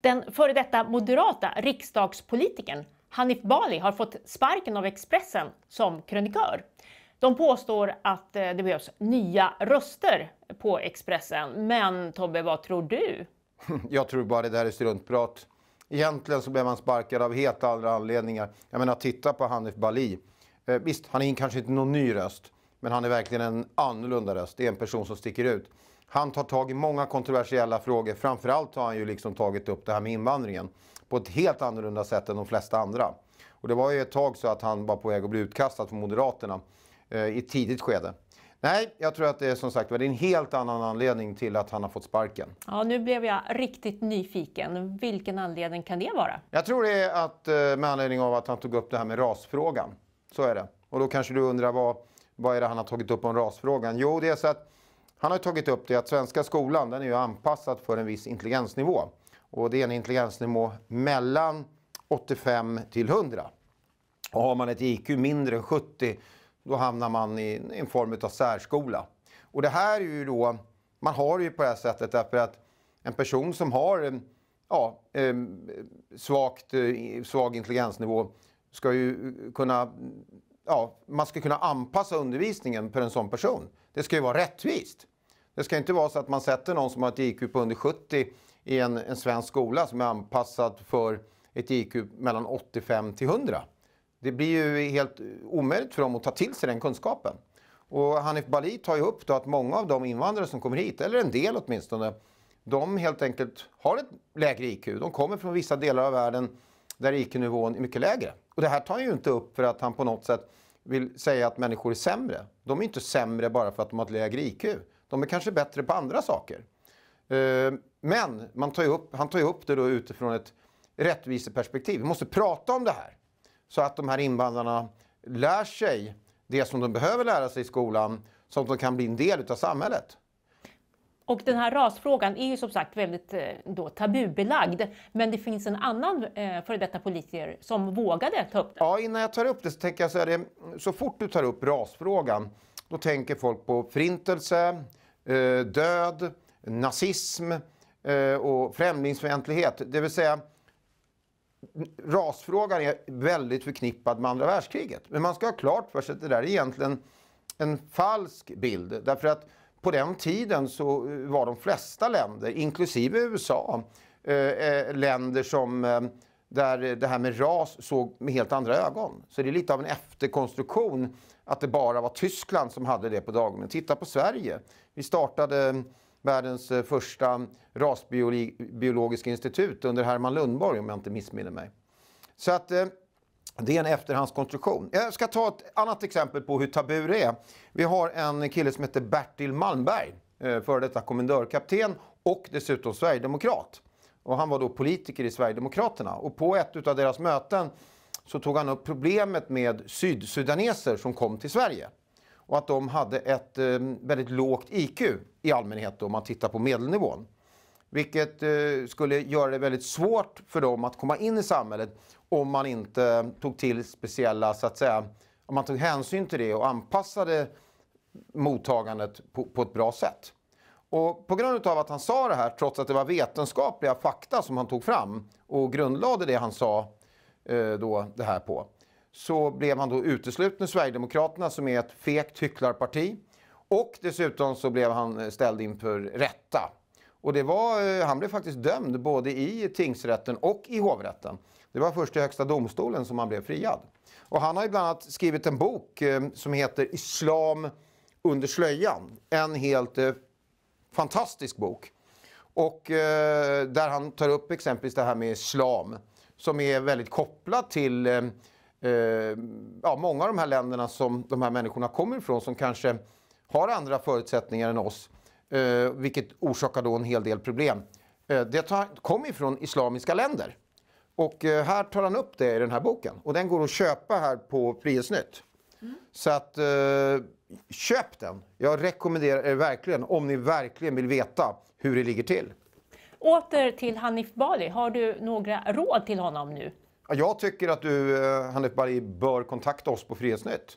Den före detta moderata riksdagspolitikern Hanif Bali har fått sparken av Expressen som krönikör. De påstår att eh, det behövs nya röster på Expressen. Men Tobbe, vad tror du? Jag tror bara det där är struntprat. Egentligen så blev han sparkad av helt andra anledningar. Jag menar, titta på Hanif Bali. Eh, visst, han är kanske inte någon ny röst, men han är verkligen en annorlunda röst. Det är en person som sticker ut. Han tar tag i många kontroversiella frågor. Framförallt har han ju liksom tagit upp det här med invandringen på ett helt annorlunda sätt än de flesta andra. Och det var ju ett tag så att han var på väg att bli utkastad från Moderaterna eh, i ett tidigt skede. Nej, jag tror att det är som sagt det är en helt annan anledning till att han har fått sparken. Ja, nu blev jag riktigt nyfiken. Vilken anledning kan det vara? Jag tror det är att, eh, med anledning av att han tog upp det här med rasfrågan. Så är det. Och då kanske du undrar vad, vad är det han har tagit upp om rasfrågan? Jo, det är så att han har tagit upp det att svenska skolan den är ju anpassad för en viss intelligensnivå. Och det är en intelligensnivå mellan 85 till 100. Och har man ett IQ mindre än 70 då hamnar man i en form av särskola. Och det här är ju då, man har det ju på det här sättet därför att en person som har eh, ja, eh, svagt, eh, svag intelligensnivå ska ju kunna ja, man ska kunna anpassa undervisningen för en sån person. Det ska ju vara rättvist. Det ska inte vara så att man sätter någon som har ett IQ på under 70 i en, en svensk skola som är anpassad för ett IQ mellan 85 till 100. Det blir ju helt omöjligt för dem att ta till sig den kunskapen. Och Hanif Bali tar ju upp då att många av de invandrare som kommer hit, eller en del åtminstone, de helt enkelt har ett lägre IQ. De kommer från vissa delar av världen där IQ-nivån är mycket lägre. Och det här tar han ju inte upp för att han på något sätt vill säga att människor är sämre. De är inte sämre bara för att de har ett lägre IQ. De är kanske bättre på andra saker. Eh, men man tar upp, han tar ju upp det då utifrån ett rättviseperspektiv. Vi måste prata om det här. Så att de här invandrarna lär sig det som de behöver lära sig i skolan så att de kan bli en del av samhället. Och den här rasfrågan är ju som sagt väldigt eh, då, tabubelagd. Men det finns en annan eh, före detta politiker som vågade ta upp den. Ja, innan jag tar upp det så tänker jag så här, så fort du tar upp rasfrågan då tänker folk på förintelse, eh, död, nazism eh, och främlingsfientlighet. Det vill säga rasfrågan är väldigt förknippad med andra världskriget. Men man ska ha klart för sig att det där är egentligen en falsk bild. Därför att på den tiden så eh, var de flesta länder, inklusive USA, eh, eh, länder som där det här med ras såg med helt andra ögon. Så det är lite av en efterkonstruktion att det bara var Tyskland som hade det på dagordningen. Titta på Sverige. Vi startade världens första rasbiologiska institut under Herman Lundborg om jag inte missminner mig. Så att det är en efterhandskonstruktion. Jag ska ta ett annat exempel på hur tabu det är. Vi har en kille som heter Bertil Malmberg, eh, före detta kommendörkapten och dessutom sverigedemokrat. Och han var då politiker i Sverigedemokraterna. Och på ett av deras möten så tog han upp problemet med sydsudaneser som kom till Sverige. Och att de hade ett eh, väldigt lågt IQ i allmänhet om man tittar på medelnivån. Vilket eh, skulle göra det väldigt svårt för dem att komma in i samhället om man inte tog till speciella, så att säga, om man tog hänsyn till det och anpassade mottagandet på, på ett bra sätt. Och på grund av att han sa det här, trots att det var vetenskapliga fakta som han tog fram och grundlade det han sa eh, då det här på, så blev han då utesluten ur Sverigedemokraterna som är ett fegt hycklarparti. Och dessutom så blev han eh, ställd inför rätta och det var, eh, han blev faktiskt dömd både i tingsrätten och i hovrätten. Det var först i Högsta domstolen som han blev friad. Och han har ju bland annat skrivit en bok eh, som heter Islam under slöjan. En helt eh, fantastisk bok. Och där han tar upp exempelvis det här med islam som är väldigt kopplat till ja, många av de här länderna som de här människorna kommer ifrån som kanske har andra förutsättningar än oss eh, vilket orsakar då en hel del problem. Eh, det kommer från islamiska länder. Och eh, här tar han upp det i den här boken. Och den går att köpa här på Frihetsnytt. Mm. Så att eh, köp den. Jag rekommenderar er verkligen om ni verkligen vill veta hur det ligger till. Åter till Hanif Bali. Har du några råd till honom nu? Jag tycker att du, eh, Hanif Bali, bör kontakta oss på Frihetsnytt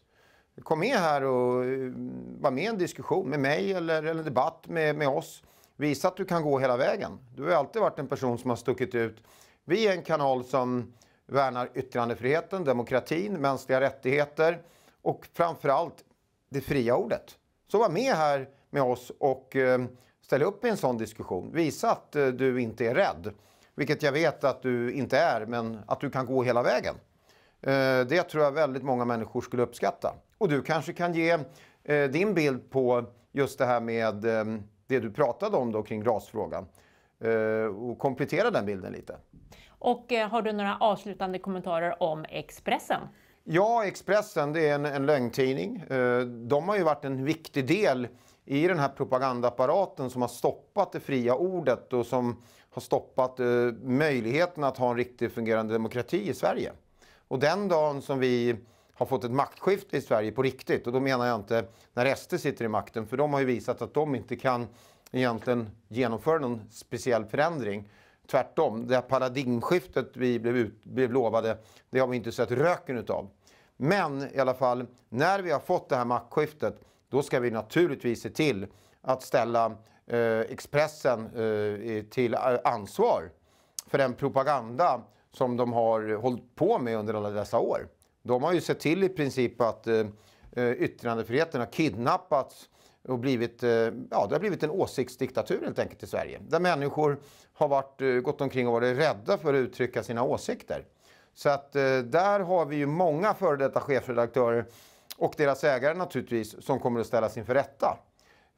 kom med här och eh, var med i en diskussion med mig eller, eller en debatt med, med oss. Visa att du kan gå hela vägen. Du har alltid varit en person som har stuckit ut. Vi är en kanal som värnar yttrandefriheten, demokratin, mänskliga rättigheter och framförallt det fria ordet. Så var med här med oss och eh, ställ upp i en sån diskussion. Visa att eh, du inte är rädd, vilket jag vet att du inte är, men att du kan gå hela vägen. Det tror jag väldigt många människor skulle uppskatta. Och du kanske kan ge eh, din bild på just det här med eh, det du pratade om då kring rasfrågan eh, och komplettera den bilden lite. Och eh, har du några avslutande kommentarer om Expressen? Ja, Expressen det är en, en lögntidning. Eh, de har ju varit en viktig del i den här propagandaapparaten som har stoppat det fria ordet och som har stoppat eh, möjligheten att ha en riktigt fungerande demokrati i Sverige. Och den dagen som vi har fått ett maktskifte i Sverige på riktigt. Och då menar jag inte när SD sitter i makten, för de har ju visat att de inte kan egentligen genomföra någon speciell förändring. Tvärtom, det här paradigmskiftet vi blev, ut, blev lovade, det har vi inte sett röken utav. Men i alla fall, när vi har fått det här maktskiftet, då ska vi naturligtvis se till att ställa eh, Expressen eh, till eh, ansvar för den propaganda som de har hållit på med under alla dessa år. De har ju sett till i princip att eh, eh yttrandefriheten har kidnappats och blivit, eh, ja, det har blivit en åsiktsdiktatur helt enkelt i Sverige. Där människor har varit, eh, gått omkring och varit rädda för att uttrycka sina åsikter. Så att där har vi ju många före detta chefredaktörer och deras ägare naturligtvis som kommer att ställas inför rätta.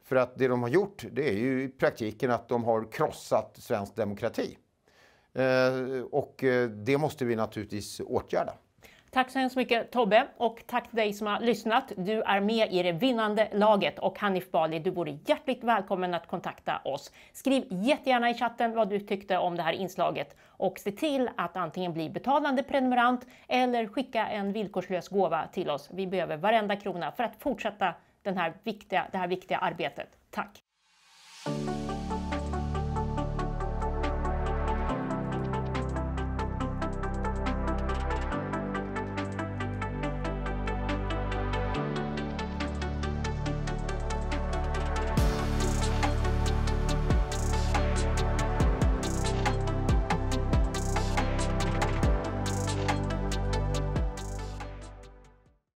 För att det de har gjort det är ju i praktiken att de har krossat svensk demokrati. Och det måste vi naturligtvis åtgärda. Tack så hemskt mycket Tobbe och tack till dig som har lyssnat. Du är med i det vinnande laget och Hanif Bali, du vore hjärtligt välkommen att kontakta oss. Skriv jättegärna i chatten vad du tyckte om det här inslaget och se till att antingen bli betalande prenumerant eller skicka en villkorslös gåva till oss. Vi behöver varenda krona för att fortsätta den här viktiga, det här viktiga arbetet. Tack!